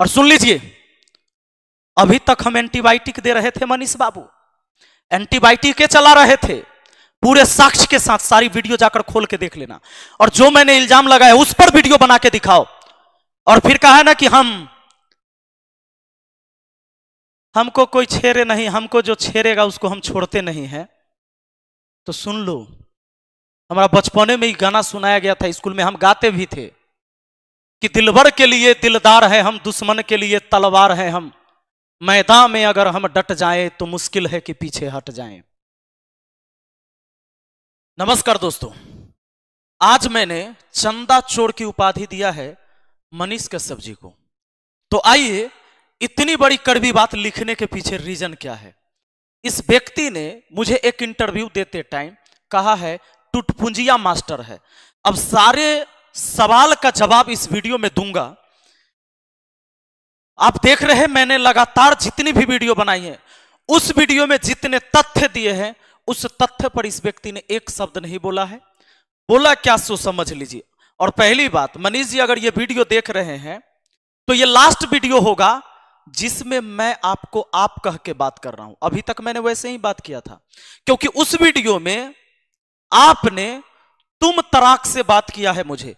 और सुन लीजिए अभी तक हम एंटीबायोटिक दे रहे थे मनीष बाबू एंटीबायोटिक चला रहे थे पूरे साक्ष्य के साथ सारी वीडियो जाकर खोल के देख लेना और जो मैंने इल्जाम लगाया उस पर वीडियो बना के दिखाओ और फिर कहा ना कि हम हमको कोई छेड़े नहीं हमको जो छेड़ेगा उसको हम छोड़ते नहीं है तो सुन लो हमारा बचपने में ही गाना सुनाया गया था स्कूल में हम गाते भी थे कि दिलवर के लिए दिलदार है हम दुश्मन के लिए तलवार है हम मैदान में अगर हम डट जाए तो मुश्किल है कि पीछे हट जाए नमस्कार दोस्तों आज मैंने चंदा चोर की उपाधि दिया है मनीष कश्यप जी को तो आइए इतनी बड़ी कड़वी बात लिखने के पीछे रीजन क्या है इस व्यक्ति ने मुझे एक इंटरव्यू देते टाइम कहा है टुटपुंजिया मास्टर है अब सारे सवाल का जवाब इस वीडियो में दूंगा आप देख रहे हैं मैंने लगातार जितनी भी वीडियो बनाई है उस वीडियो में जितने तथ्य दिए हैं उस तथ्य पर इस व्यक्ति ने एक शब्द नहीं बोला है बोला क्या सो समझ लीजिए और पहली बात मनीष जी अगर ये वीडियो देख रहे हैं तो ये लास्ट वीडियो होगा जिसमें मैं आपको आप कह के बात कर रहा हूं अभी तक मैंने वैसे ही बात किया था क्योंकि उस वीडियो में आपने तुम तराक से बात किया है मुझे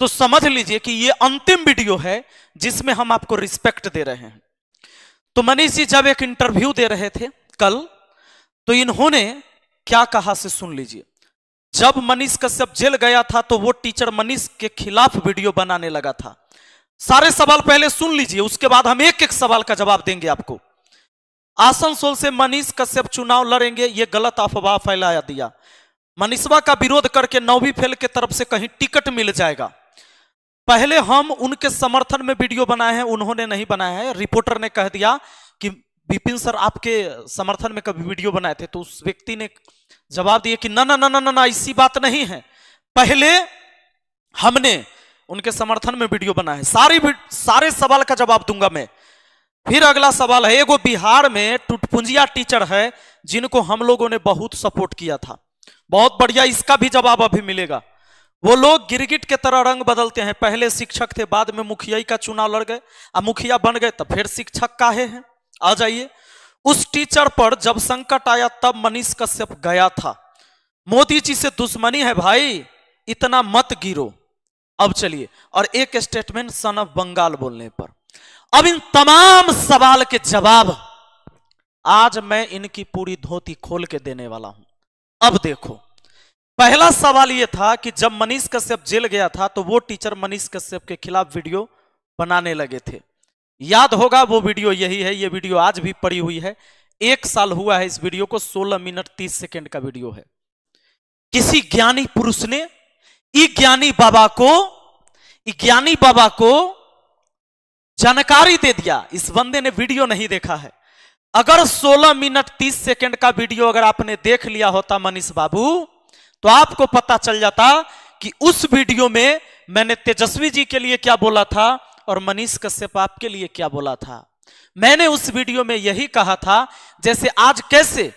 तो समझ लीजिए कि ये अंतिम वीडियो है जिसमें हम आपको रिस्पेक्ट दे रहे हैं तो मनीष जी जब एक इंटरव्यू दे रहे थे कल तो इन्होंने क्या कहा से सुन लीजिए जब मनीष कश्यप जेल गया था तो वो टीचर मनीष के खिलाफ वीडियो बनाने लगा था सारे सवाल पहले सुन लीजिए उसके बाद हम एक एक सवाल का जवाब देंगे आपको आसनसोल से मनीष कश्यप चुनाव लड़ेंगे ये गलत अफवाह फैलाया दिया मनीषवा का विरोध करके नौवीं फेल के तरफ से कहीं टिकट मिल जाएगा पहले हम उनके समर्थन में वीडियो बनाए हैं उन्होंने नहीं बनाया है रिपोर्टर ने कह दिया कि विपिन सर आपके समर्थन में कभी वीडियो बनाए थे तो उस व्यक्ति ने जवाब दिया कि ना ना ना ना ना ऐसी बात नहीं है पहले हमने उनके समर्थन में वीडियो बनाए है सारी सारे सवाल का जवाब दूंगा मैं फिर अगला सवाल है एगो बिहार में टुटपुंजिया टीचर है जिनको हम लोगों ने बहुत सपोर्ट किया था बहुत बढ़िया इसका भी जवाब अभी मिलेगा वो लोग गिरगिट के तरह रंग बदलते हैं पहले शिक्षक थे बाद में मुखियाई का चुनाव लड़ गए अब मुखिया बन गए तब फिर शिक्षक काहे हैं आ जाइए उस टीचर पर जब संकट आया तब मनीष कश्यप गया था मोदी जी से दुश्मनी है भाई इतना मत गिरो अब चलिए और एक स्टेटमेंट सन ऑफ बंगाल बोलने पर अब इन तमाम सवाल के जवाब आज मैं इनकी पूरी धोती खोल के देने वाला हूं अब देखो पहला सवाल यह था कि जब मनीष कश्यप जेल गया था तो वो टीचर मनीष कश्यप के खिलाफ वीडियो बनाने लगे थे याद होगा वो वीडियो यही है ये वीडियो आज भी पड़ी हुई है एक साल हुआ है इस वीडियो को 16 मिनट 30 सेकंड का वीडियो है किसी ज्ञानी पुरुष ने ज्ञानी बाबा को ज्ञानी बाबा को जानकारी दे दिया इस बंदे ने वीडियो नहीं देखा है अगर 16 मिनट 30 सेकंड का वीडियो अगर आपने देख लिया होता मनीष बाबू तो आपको पता चल जाता कि उस वीडियो में मैंने तेजस्वी जी के लिए क्या बोला था और मनीष कश्यप आपके लिए क्या बोला था मैंने उस वीडियो में यही कहा था जैसे आज कैसे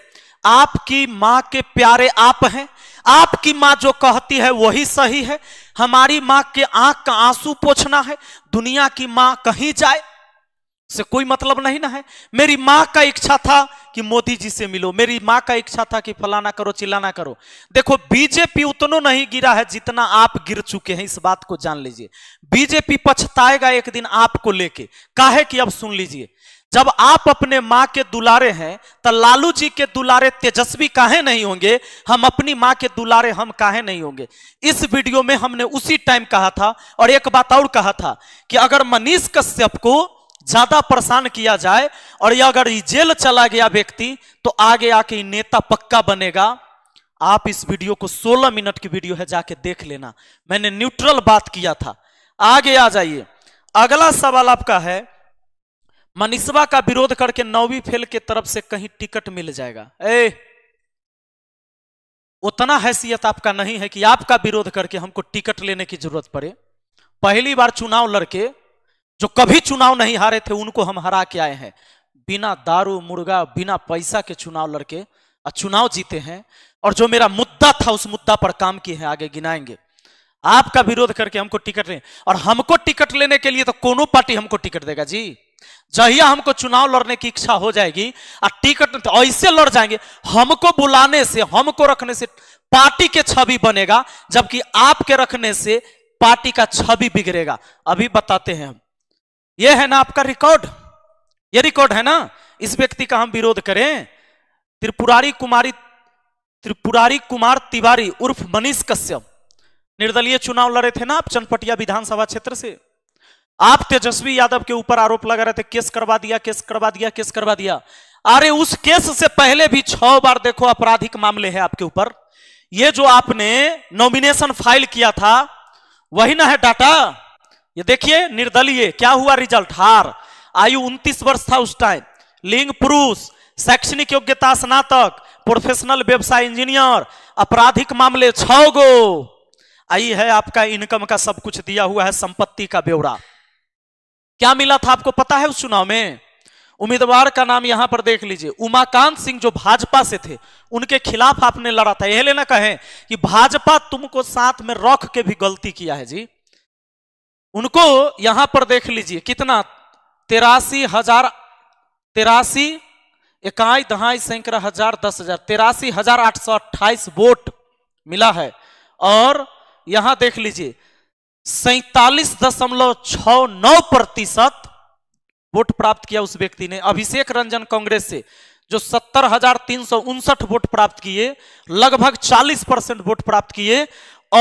आपकी मां के प्यारे आप हैं आपकी मां जो कहती है वही सही है हमारी मां के आंख का आंसू पोछना है दुनिया की मां कहीं जाए से कोई मतलब नहीं ना है मेरी माँ का इच्छा था कि मोदी जी से मिलो मेरी माँ का इच्छा था कि फलाना करो चिल्लाना करो देखो बीजेपी उतनो नहीं गिरा है जितना आप गिर चुके हैं इस बात को जान लीजिए बीजेपी पछताएगा एक दिन आपको लेके काहे कि अब सुन लीजिए जब आप अपने माँ के दुलारे हैं तो लालू जी के दुलारे तेजस्वी काहे नहीं होंगे हम अपनी माँ के दुलारे हम काहे नहीं होंगे इस वीडियो में हमने उसी टाइम कहा था और एक बात और कहा था कि अगर मनीष कश्यप को ज्यादा परेशान किया जाए और यह अगर जेल चला गया व्यक्ति तो आगे आके नेता पक्का बनेगा आप इस वीडियो को 16 मिनट की वीडियो है जाके देख लेना मैंने न्यूट्रल बात किया था आगे आ जाइए अगला सवाल आपका है मनीषवा का विरोध करके नौवीं फेल के तरफ से कहीं टिकट मिल जाएगा ए उतना हैसियत आपका नहीं है कि आपका विरोध करके हमको टिकट लेने की जरूरत पड़े पहली बार चुनाव लड़के जो कभी चुनाव नहीं हारे थे उनको हम हरा के आए हैं बिना दारू मुर्गा बिना पैसा के चुनाव लड़के और चुनाव जीते हैं और जो मेरा मुद्दा था उस मुद्दा पर काम किए हैं आगे गिनाएंगे आपका विरोध करके हमको टिकट लें और हमको टिकट लेने के लिए तो कोनो पार्टी हमको टिकट देगा जी जहिया हमको चुनाव लड़ने की इच्छा हो जाएगी और टिकट तो ऐसे लड़ जाएंगे हमको बुलाने से हमको रखने से पार्टी के छवि बनेगा जबकि आपके रखने से पार्टी का छवि बिगड़ेगा अभी बताते हैं हम यह है ना आपका रिकॉर्ड यह रिकॉर्ड है ना इस व्यक्ति का हम विरोध करें त्रिपुरारी कुमारी त्रिपुरारी कुमार तिवारी उर्फ मनीष कश्यप निर्दलीय चुनाव लड़े थे ना आप चनपटिया विधानसभा क्षेत्र से आप तेजस्वी यादव के ऊपर आरोप लगा रहे थे केस करवा दिया केस करवा दिया केस करवा दिया अरे उस केस से पहले भी छह बार देखो आपराधिक मामले हैं आपके ऊपर ये जो आपने नॉमिनेशन फाइल किया था वही ना है डाटा ये देखिए निर्दलीय क्या हुआ रिजल्ट हार आयु 29 वर्ष था उस टाइम लिंग पुरुष शैक्षणिक योग्यता स्नातक प्रोफेशनल व्यवसाय इंजीनियर आपराधिक मामले छो गो आई है आपका इनकम का सब कुछ दिया हुआ है संपत्ति का ब्यौरा क्या मिला था आपको पता है उस चुनाव में उम्मीदवार का नाम यहां पर देख लीजिए उमाकांत सिंह जो भाजपा से थे उनके खिलाफ आपने लड़ा था यह लेना कहें कि भाजपा तुमको साथ में रख के भी गलती किया है जी उनको यहां पर देख लीजिए कितना तेरासी हजार तेरासी इकाई दहाई सैकड़ा हजार दस हजार तेरासी हजार आठ सौ अट्ठाईस वोट मिला है और यहां देख लीजिए सैतालीस दशमलव छ नौ प्रतिशत वोट प्राप्त किया उस व्यक्ति ने अभिषेक रंजन कांग्रेस से जो सत्तर हजार तीन सौ उनसठ वोट प्राप्त किए लगभग चालीस परसेंट वोट प्राप्त किए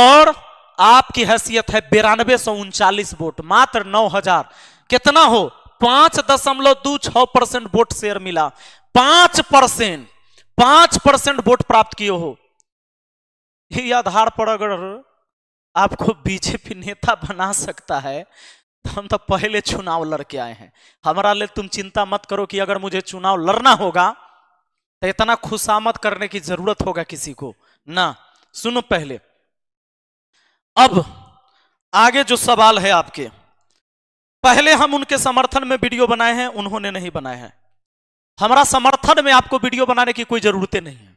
और आपकी हैसियत है बिरानवे सौ उनचालीस वोट मात्र नौ हजार कितना हो पांच दशमलव दो छ परसेंट वोट शेयर मिला पांच परसेंट पांच परसेंट वोट प्राप्त किए हो ये आधार पर अगर आपको बीजेपी नेता बना सकता है तो हम तो पहले चुनाव लड़के आए हैं हमारा लिए तुम चिंता मत करो कि अगर मुझे चुनाव लड़ना होगा तो इतना खुशामद करने की जरूरत होगा किसी को ना सुनो पहले अब आगे जो सवाल है आपके पहले हम उनके समर्थन में वीडियो बनाए हैं उन्होंने नहीं बनाए हैं हमारा समर्थन में आपको वीडियो बनाने की कोई जरूरतें नहीं है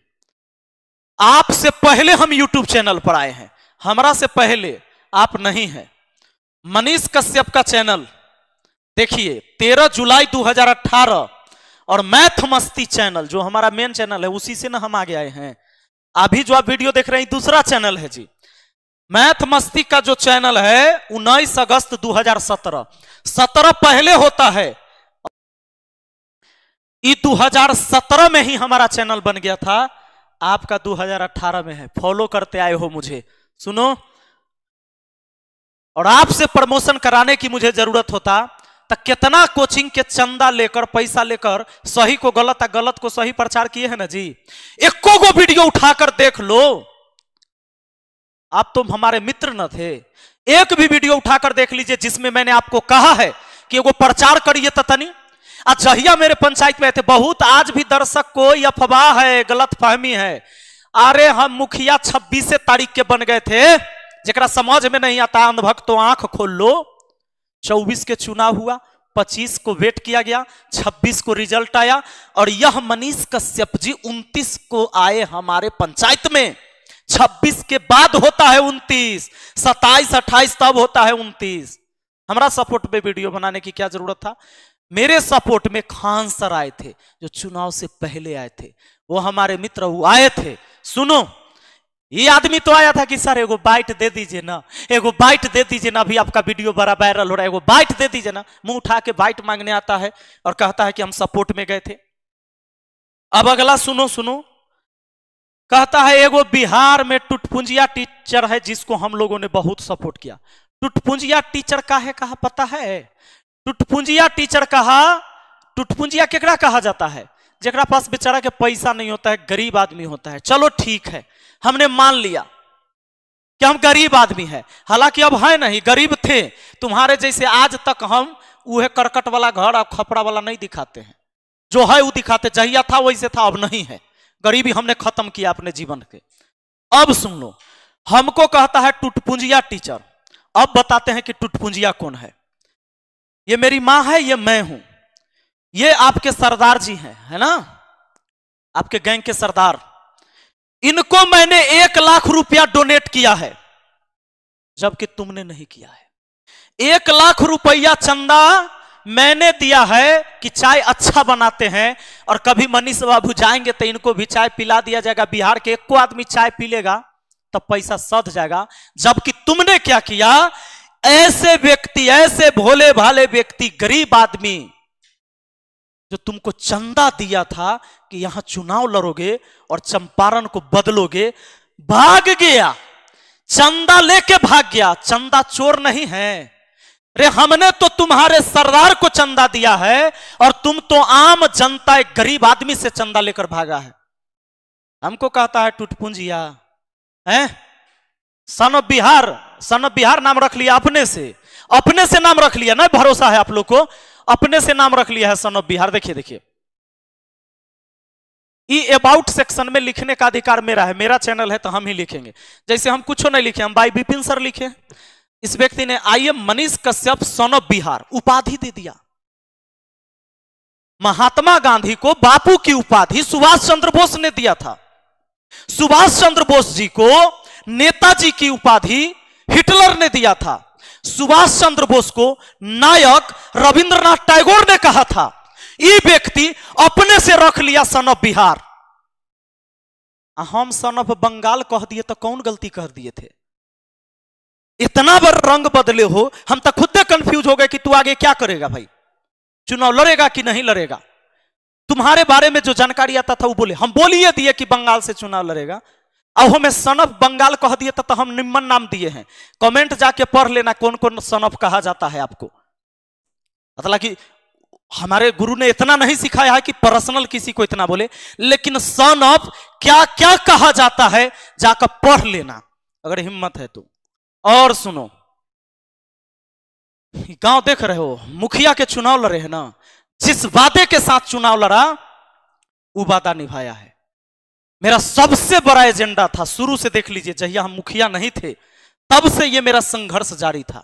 आपसे पहले हम यूट्यूब चैनल पर आए हैं हमारा से पहले आप नहीं हैं मनीष कश्यप का चैनल देखिए 13 जुलाई 2018 और मैथ मस्ती चैनल जो हमारा मेन चैनल है उसी से ना हम आगे आए हैं अभी जो आप वीडियो देख रहे हैं दूसरा चैनल है जी मैथ मस्ती का जो चैनल है 19 अगस्त 2017 17 पहले होता है ये 2017 में ही हमारा चैनल बन गया था आपका 2018 में है फॉलो करते आए हो मुझे सुनो और आपसे प्रमोशन कराने की मुझे जरूरत होता तो कितना कोचिंग के चंदा लेकर पैसा लेकर सही को गलत आ गलत को सही प्रचार किए हैं ना जी एको गो वीडियो उठाकर देख लो आप तो हमारे मित्र न थे एक भी वीडियो उठाकर देख लीजिए जिसमें मैंने आपको कहा है कि वो प्रचार करिए तो तनी अच्छा मेरे पंचायत में थे बहुत आज भी दर्शक को अफवाह है गलत फहमी है अरे हम मुखिया छब्बीस तारीख के बन गए थे जरा समझ में नहीं आता अंधभक्त तो आंख खोल लो चौबीस के चुनाव हुआ पच्चीस को वेट किया गया छब्बीस को रिजल्ट आया और यह मनीष कश्यप जी उनतीस को आए हमारे पंचायत में छब्बीस के बाद होता है उनतीस सताइस अट्ठाईस तब होता है उनतीस हमारा सपोर्ट में वीडियो बनाने की क्या जरूरत था मेरे सपोर्ट में खान सर आए थे जो चुनाव से पहले आए थे वो हमारे मित्र वो आए थे सुनो ये आदमी तो आया था कि सर एगो बाइट दे दीजिए ना एगो बाइट दे दीजिए ना अभी आपका वीडियो बड़ा वायरल हो रहा है एगो बाइट दे दीजिए ना मुंह उठा के बाइट मांगने आता है और कहता है कि हम सपोर्ट में गए थे अब अगला सुनो सुनो कहता है एगो बिहार में टुटपुंजिया टीचर है जिसको हम लोगों ने बहुत सपोर्ट किया टुटपुंजिया टीचर का है कहा पता है टुटपुंजिया टीचर कहा टुटपुंजिया केकरा कहा जाता है जकरा पास बेचारा के पैसा नहीं होता है गरीब आदमी होता है चलो ठीक है हमने मान लिया कि हम गरीब आदमी है हालांकि अब है नहीं गरीब थे तुम्हारे जैसे आज तक हम वह करकट वाला घर और खपड़ा वाला नहीं दिखाते हैं जो है वो दिखाते जहिया था वैसे था अब नहीं है गरीबी हमने खत्म किया अपने जीवन के अब सुन लो हमको कहता है टुटपुंजिया टीचर अब बताते हैं कि टुटपुंजिया कौन है ये मेरी माँ है ये मैं हूं ये आपके सरदार जी हैं है ना आपके गैंग के सरदार इनको मैंने एक लाख रुपया डोनेट किया है जबकि तुमने नहीं किया है एक लाख रुपया चंदा मैंने दिया है कि चाय अच्छा बनाते हैं और कभी मनीष बाबू जाएंगे तो इनको भी चाय पिला दिया जाएगा बिहार के एक आदमी चाय पी लेगा तब तो पैसा सध जाएगा जबकि तुमने क्या किया ऐसे व्यक्ति ऐसे भोले भाले व्यक्ति गरीब आदमी जो तुमको चंदा दिया था कि यहां चुनाव लड़ोगे और चंपारण को बदलोगे भाग गया चंदा लेके भाग गया चंदा चोर नहीं है अरे हमने तो तुम्हारे सरदार को चंदा दिया है और तुम तो आम जनता एक गरीब आदमी से चंदा लेकर भागा है हमको कहता है टूटपुंजिया है son of Bihar son of Bihar नाम रख लिया अपने से अपने से नाम रख लिया ना भरोसा है आप लोग को अपने से नाम रख लिया है सन ऑफ बिहार देखिए देखिए ई अबाउट सेक्शन में लिखने का अधिकार मेरा है मेरा चैनल है तो हम ही लिखेंगे जैसे हम कुछ नहीं लिखे हम बाई बिपिन सर लिखे इस व्यक्ति ने I am Manish Kashyap son of Bihar उपाधि दे दिया महात्मा गांधी को बापू की उपाधि सुभाष चंद्र बोस ने दिया था सुभाष चंद्र बोस जी को नेताजी की उपाधि हिटलर ने दिया था सुभाष चंद्र बोस को नायक रविंद्रनाथ टैगोर ने कहा था ये व्यक्ति अपने से रख लिया सन ऑफ बिहार हम सन ऑफ बंगाल कह दिए तो कौन गलती कर दिए थे इतना बार रंग बदले हो हम तो खुद कंफ्यूज हो गए कि तू आगे क्या करेगा भाई चुनाव लड़ेगा कि नहीं लड़ेगा तुम्हारे बारे में जो जानकारी आता था वो बोले हम बोलिए दिए कि बंगाल से चुनाव लड़ेगा अब हमें ऑफ बंगाल कह दिए तो हम निम्न नाम दिए हैं कमेंट जाके पढ़ लेना कौन कौन ऑफ कहा जाता है आपको कि हमारे गुरु ने इतना नहीं सिखाया है कि पर्सनल किसी को इतना बोले लेकिन सन ऑफ क्या क्या कहा जाता है जाकर पढ़ लेना अगर हिम्मत है तो और सुनो गांव देख रहे हो मुखिया के चुनाव लड़े हैं ना जिस वादे के साथ चुनाव लड़ा वो वादा निभाया है मेरा सबसे बड़ा एजेंडा था शुरू से देख लीजिए जहिया हम मुखिया नहीं थे तब से ये मेरा संघर्ष जारी था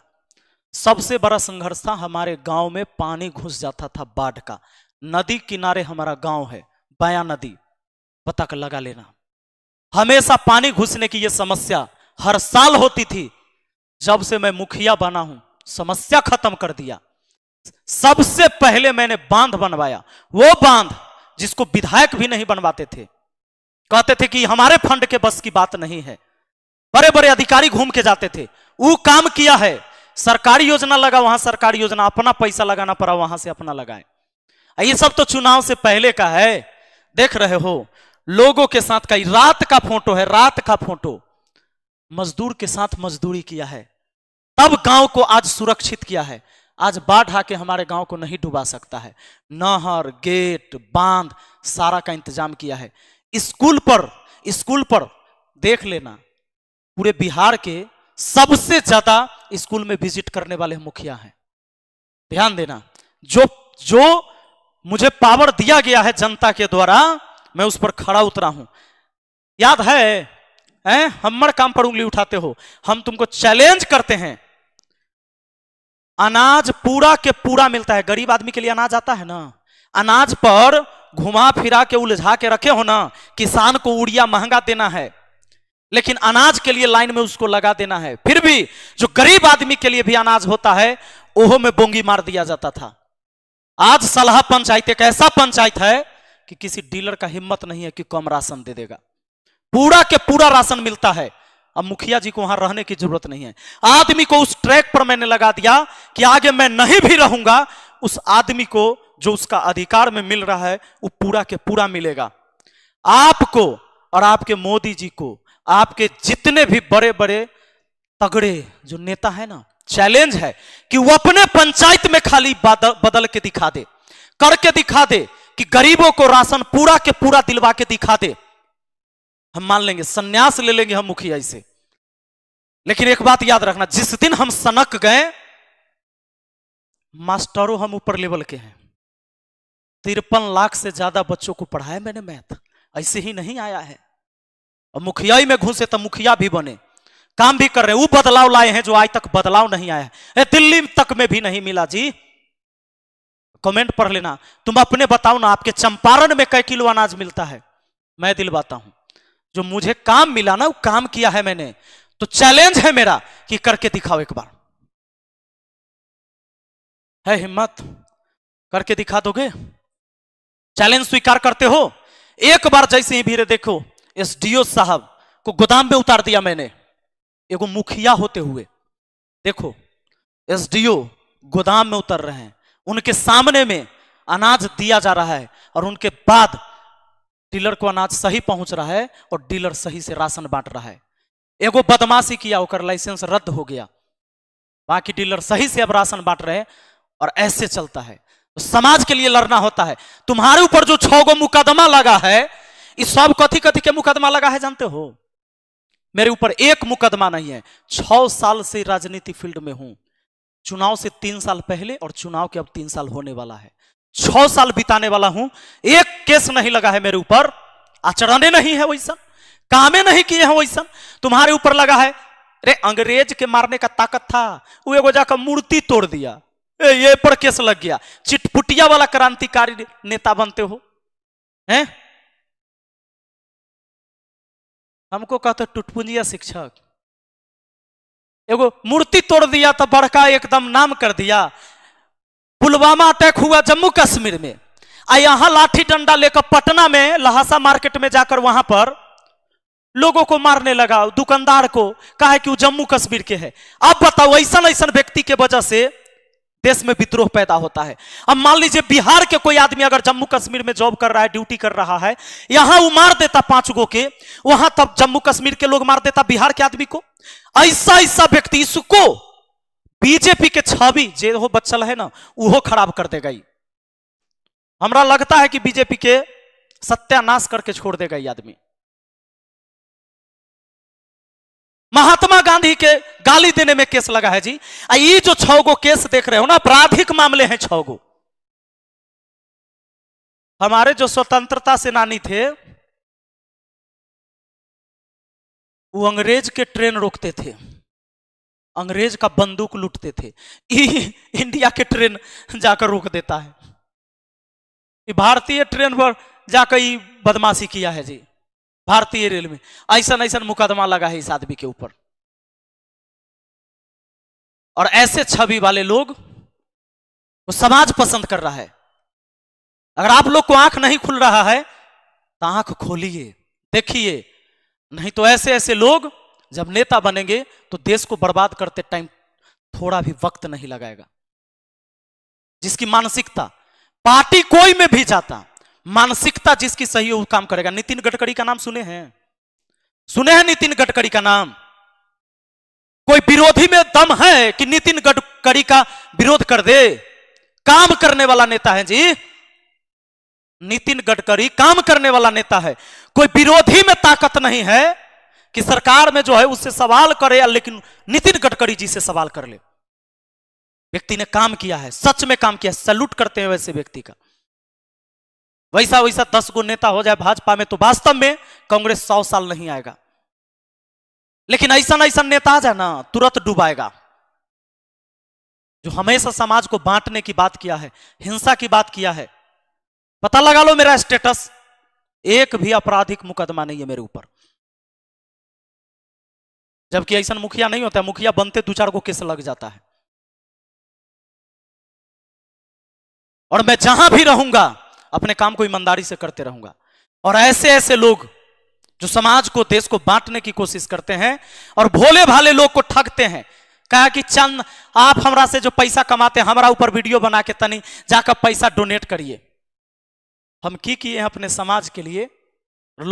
सबसे बड़ा संघर्ष था हमारे गांव में पानी घुस जाता था बाढ़ का नदी किनारे हमारा गांव है बया नदी पता लगा लेना हमेशा पानी घुसने की यह समस्या हर साल होती थी जब से मैं मुखिया बना हूं समस्या खत्म कर दिया सबसे पहले मैंने बांध बनवाया वो बांध जिसको विधायक भी नहीं बनवाते थे कहते थे कि हमारे फंड के बस की बात नहीं है बड़े बड़े अधिकारी घूम के जाते थे वो काम किया है सरकारी योजना लगा वहां सरकारी योजना अपना पैसा लगाना पड़ा वहां से अपना लगाए ये सब तो चुनाव से पहले का है देख रहे हो लोगों के साथ का रात का फोटो है रात का फोटो मजदूर के साथ मजदूरी किया है तब गांव को आज सुरक्षित किया है आज बाढ़ आके हमारे गांव को नहीं डुबा सकता है नहर गेट बांध सारा का इंतजाम किया है स्कूल पर स्कूल पर देख लेना पूरे बिहार के सबसे ज्यादा स्कूल में विजिट करने वाले मुखिया हैं ध्यान देना जो जो मुझे पावर दिया गया है जनता के द्वारा मैं उस पर खड़ा उतरा हूं याद है हैं हमर काम पर उंगली उठाते हो हम तुमको चैलेंज करते हैं अनाज पूरा के पूरा मिलता है गरीब आदमी के लिए अनाज आता है ना अनाज पर घुमा फिरा के उलझा के रखे हो ना किसान को उड़िया महंगा देना है लेकिन अनाज के लिए लाइन में उसको लगा देना है फिर भी जो गरीब आदमी के लिए भी अनाज होता है ओहो में बोंगी मार दिया जाता था आज सलाह पंचायत एक ऐसा पंचायत है कि किसी डीलर का हिम्मत नहीं है कि कम राशन दे देगा पूरा के पूरा राशन मिलता है अब मुखिया जी को वहां रहने की जरूरत नहीं है आदमी को उस ट्रैक पर मैंने लगा दिया कि आगे मैं नहीं भी रहूंगा उस आदमी को जो उसका अधिकार में मिल रहा है वो पूरा के पूरा मिलेगा आपको और आपके मोदी जी को आपके जितने भी बड़े बड़े तगड़े जो नेता है ना चैलेंज है कि वो अपने पंचायत में खाली बदल के दिखा दे करके दिखा दे कि गरीबों को राशन पूरा के पूरा दिलवा के दिखा दे हम मान लेंगे संन्यास ले लेंगे हम मुखिया से लेकिन एक बात याद रखना जिस दिन हम सनक गए मास्टरों हम ऊपर लेवल के हैं तिरपन लाख से ज्यादा बच्चों को पढ़ाया मैंने मैथ ऐसे ही नहीं आया है और मुखियाई में घुसे तो मुखिया भी बने काम भी कर रहे वो बदलाव लाए हैं जो आज तक बदलाव नहीं आया है दिल्ली तक में भी नहीं मिला जी कमेंट पढ़ लेना तुम अपने बताओ ना आपके चंपारण में कई किलो अनाज मिलता है मैं दिलवाता हूं जो मुझे काम मिला ना वो काम किया है मैंने तो चैलेंज है मेरा कि करके दिखाओ एक बार है हिम्मत करके दिखा दोगे चैलेंज स्वीकार करते हो एक बार जैसे ही भीड़ देखो एसडीओ साहब को गोदाम में उतार दिया मैंने एगो मुखिया होते हुए देखो एसडीओ गोदाम में उतर रहे हैं उनके सामने में अनाज दिया जा रहा है और उनके बाद डीलर को अनाज सही पहुंच रहा है और डीलर सही से राशन बांट रहा है एगो बदमाशी किया होकर लाइसेंस रद्द हो गया बाकी डीलर सही से अब राशन बांट रहे और ऐसे चलता है तो समाज के लिए लड़ना होता है तुम्हारे ऊपर जो छो गो मुकदमा लगा है इस सब कथी कथी के मुकदमा लगा है जानते हो मेरे ऊपर एक मुकदमा नहीं है छ साल से राजनीति फील्ड में हूं चुनाव से तीन साल पहले और चुनाव के अब तीन साल होने वाला है छह साल बिताने वाला हूं एक केस नहीं लगा है मेरे ऊपर आचरण नहीं है वैसा कामे नहीं किए हैं वैसा तुम्हारे ऊपर लगा है अरे अंग्रेज के मारने का ताकत था वो एगो जाकर मूर्ति तोड़ दिया ए, ये पर केस लग गया चिटपुटिया वाला क्रांतिकारी नेता बनते हो हैं हमको कहते टुटपुंजिया शिक्षक एगो मूर्ति तोड़ दिया तो बड़का एकदम नाम कर दिया पुलवामा अटैक हुआ जम्मू कश्मीर में आ यहां लाठी डंडा लेकर पटना में लहासा मार्केट में जाकर वहां पर लोगों को मारने लगा दुकानदार को कहा कि वो जम्मू कश्मीर के है अब बताओ ऐसा ऐसा व्यक्ति के वजह से देश में विद्रोह पैदा होता है अब मान लीजिए बिहार के कोई आदमी अगर जम्मू कश्मीर में जॉब कर रहा है ड्यूटी कर रहा है यहां वो मार देता पांच गो के वहां तब जम्मू कश्मीर के लोग मार देता बिहार के आदमी को ऐसा ऐसा व्यक्ति इसको बीजेपी के छवि जे हो बचल है ना वो खराब कर देगा हमरा लगता है कि बीजेपी के सत्यानाश करके छोड़ देगा ये आदमी महात्मा गांधी के गाली देने में केस लगा है जी आ ये जो गो केस देख रहे हो ना आपराधिक मामले हैं गो हमारे जो स्वतंत्रता सेनानी थे वो अंग्रेज के ट्रेन रोकते थे अंग्रेज का बंदूक लूटते थे इंडिया के ट्रेन जाकर रोक देता है भारतीय ट्रेन पर जाकर ही बदमाशी किया है जी भारतीय रेल में ऐसा ऐसा मुकदमा लगा है इस आदमी के ऊपर और ऐसे छवि वाले लोग वो समाज पसंद कर रहा है अगर आप लोग को आंख नहीं खुल रहा है तो आंख खोलिए देखिए नहीं तो ऐसे ऐसे लोग जब नेता बनेंगे तो देश को बर्बाद करते टाइम थोड़ा भी वक्त नहीं लगाएगा जिसकी मानसिकता पार्टी कोई में भी जाता मानसिकता जिसकी सही हो काम करेगा नितिन गडकरी का नाम सुने हैं सुने हैं नितिन गडकरी का नाम कोई विरोधी में दम है कि नितिन गडकरी का विरोध कर दे काम करने वाला नेता है जी नितिन गडकरी काम करने वाला नेता है कोई विरोधी में ताकत नहीं है कि सरकार में जो है उससे सवाल करे लेकिन नितिन गडकरी जी से सवाल कर ले व्यक्ति ने काम किया है सच में काम किया सैल्यूट करते हैं वैसे व्यक्ति का वैसा वैसा दस गो नेता हो जाए भाजपा में तो वास्तव में कांग्रेस सौ साल नहीं आएगा लेकिन ऐसा ऐसा नेता जो जाए ना तुरंत डूबाएगा जो हमेशा समाज को बांटने की बात किया है हिंसा की बात किया है पता लगा लो मेरा स्टेटस एक भी आपराधिक मुकदमा नहीं है मेरे ऊपर जबकि ऐसा मुखिया नहीं होता है मुखिया बनते दो चार को केस लग जाता है और मैं जहां भी रहूंगा अपने काम को ईमानदारी से करते रहूंगा और ऐसे ऐसे लोग जो समाज को देश को बांटने की कोशिश करते हैं और भोले भाले लोग को ठगते हैं कहा कि चंद आप हमरा से जो पैसा कमाते हैं हमारा ऊपर वीडियो बना के तनी जाकर पैसा डोनेट करिए हम की किए हैं अपने समाज के लिए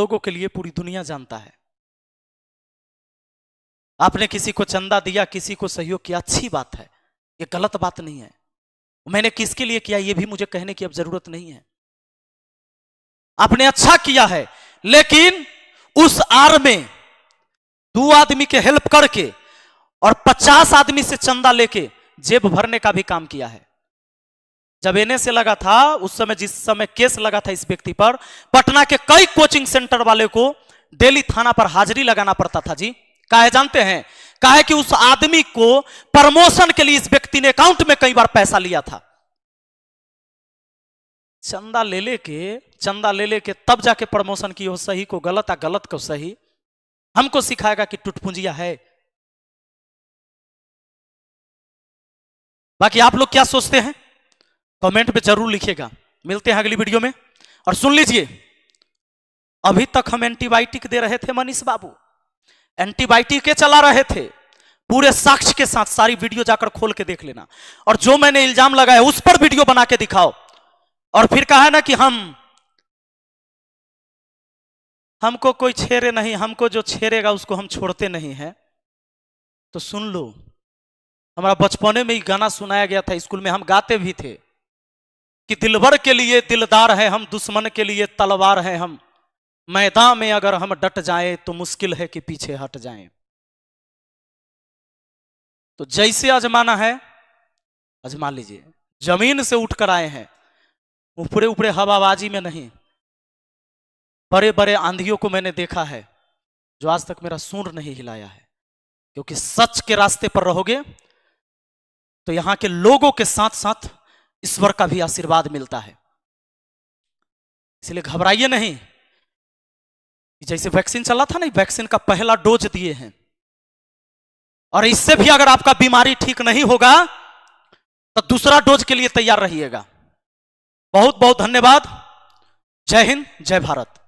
लोगों के लिए पूरी दुनिया जानता है आपने किसी को चंदा दिया किसी को सहयोग किया अच्छी बात है ये गलत बात नहीं है मैंने किसके लिए किया ये भी मुझे कहने की अब जरूरत नहीं है आपने अच्छा किया है लेकिन उस आर में दो आदमी के हेल्प करके और पचास आदमी से चंदा लेके जेब भरने का भी काम किया है जब एने से लगा था उस समय जिस समय केस लगा था इस व्यक्ति पर पटना के कई कोचिंग सेंटर वाले को डेली थाना पर हाजिरी लगाना पड़ता था जी काहे जानते हैं काहे कि उस आदमी को प्रमोशन के लिए इस व्यक्ति ने अकाउंट में कई बार पैसा लिया था चंदा ले लेके चंदा ले लेके तब जाके प्रमोशन की हो सही को गलत आ गलत को सही हमको सिखाएगा कि टुटपुंजिया है बाकी आप लोग क्या सोचते हैं कमेंट में जरूर लिखिएगा मिलते हैं अगली वीडियो में और सुन लीजिए अभी तक हम एंटीबायोटिक दे रहे थे मनीष बाबू एंटीबायोटिक चला रहे थे पूरे साक्ष्य के साथ सारी वीडियो जाकर खोल के देख लेना और जो मैंने इल्जाम लगाया उस पर वीडियो बना के दिखाओ और फिर कहा है ना कि हम हमको कोई छेड़े नहीं हमको जो छेड़ेगा उसको हम छोड़ते नहीं है तो सुन लो हमारा बचपने में ही गाना सुनाया गया था स्कूल में हम गाते भी थे कि दिलवर के लिए दिलदार है हम दुश्मन के लिए तलवार है हम मैदान में अगर हम डट जाएं तो मुश्किल है कि पीछे हट जाएं। तो जैसे आजमाना है अजमा लीजिए जमीन से उठकर आए हैं ऊपरे ऊपरे हवाबाजी में नहीं बड़े बड़े आंधियों को मैंने देखा है जो आज तक मेरा सूर नहीं हिलाया है क्योंकि सच के रास्ते पर रहोगे तो यहां के लोगों के साथ साथ ईश्वर का भी आशीर्वाद मिलता है इसलिए घबराइए नहीं जैसे वैक्सीन चला था ना वैक्सीन का पहला डोज दिए हैं और इससे भी अगर आपका बीमारी ठीक नहीं होगा तो दूसरा डोज के लिए तैयार रहिएगा बहुत बहुत धन्यवाद जय हिंद जय भारत